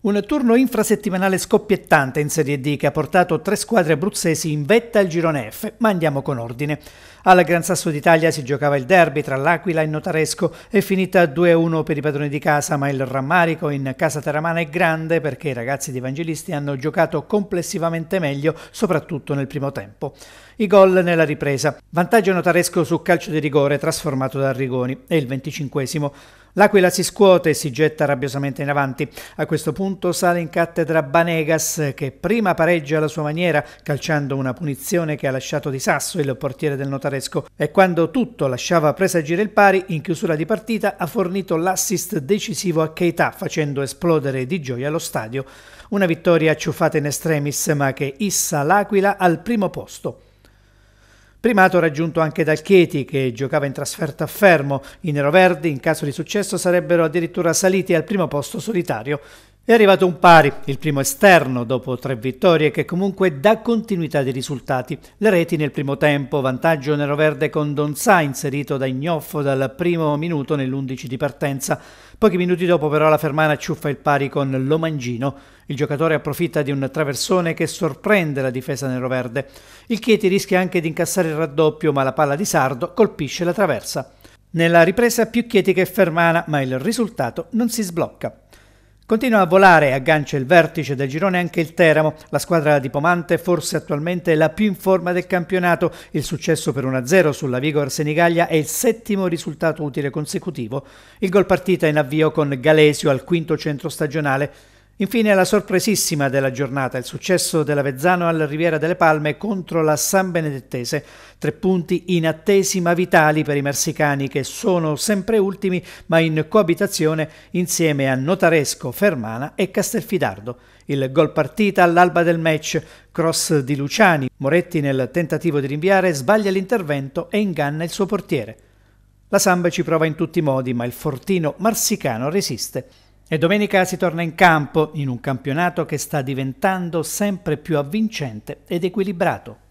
Un turno infrasettimanale scoppiettante in Serie D che ha portato tre squadre abruzzesi in vetta al girone F, ma andiamo con ordine. Al Gran Sasso d'Italia si giocava il derby tra l'Aquila e Notaresco, è finita 2-1 per i padroni di casa, ma il rammarico in casa teramana è grande perché i ragazzi di Evangelisti hanno giocato complessivamente meglio, soprattutto nel primo tempo. I gol nella ripresa. Vantaggio Notaresco su calcio di rigore trasformato da Rigoni, è il 25 esimo L'Aquila si scuote e si getta rabbiosamente in avanti. A questo punto sale in cattedra Banegas, che prima pareggia alla sua maniera, calciando una punizione che ha lasciato di sasso il portiere del notaresco. E quando tutto lasciava presagire il pari, in chiusura di partita ha fornito l'assist decisivo a Keita, facendo esplodere di gioia lo stadio. Una vittoria acciuffata in estremis, ma che issa l'Aquila al primo posto. Primato raggiunto anche dal Chieti che giocava in trasferta a Fermo. I neroverdi in caso di successo sarebbero addirittura saliti al primo posto solitario. È arrivato un pari, il primo esterno dopo tre vittorie che comunque dà continuità di risultati. Le reti nel primo tempo, vantaggio neroverde con Donzà inserito da Ignoffo dal primo minuto nell'11 di partenza. Pochi minuti dopo però la Fermana ciuffa il pari con Lomangino. Il giocatore approfitta di un traversone che sorprende la difesa neroverde. Il Chieti rischia anche di incassare il raddoppio ma la palla di Sardo colpisce la traversa. Nella ripresa più Chieti che Fermana ma il risultato non si sblocca. Continua a volare, aggancia il vertice del girone anche il Teramo. La squadra di Pomante forse attualmente la più in forma del campionato. Il successo per 1-0 sulla Vigo Senigallia è il settimo risultato utile consecutivo. Il gol partita in avvio con Galesio al quinto centro stagionale. Infine la sorpresissima della giornata, il successo della Vezzano al Riviera delle Palme contro la San Benedettese. Tre punti inattesi ma vitali per i marsicani che sono sempre ultimi ma in coabitazione insieme a Notaresco, Fermana e Castelfidardo. Il gol partita all'alba del match, cross di Luciani, Moretti nel tentativo di rinviare sbaglia l'intervento e inganna il suo portiere. La Samba ci prova in tutti i modi ma il fortino marsicano resiste. E domenica si torna in campo in un campionato che sta diventando sempre più avvincente ed equilibrato.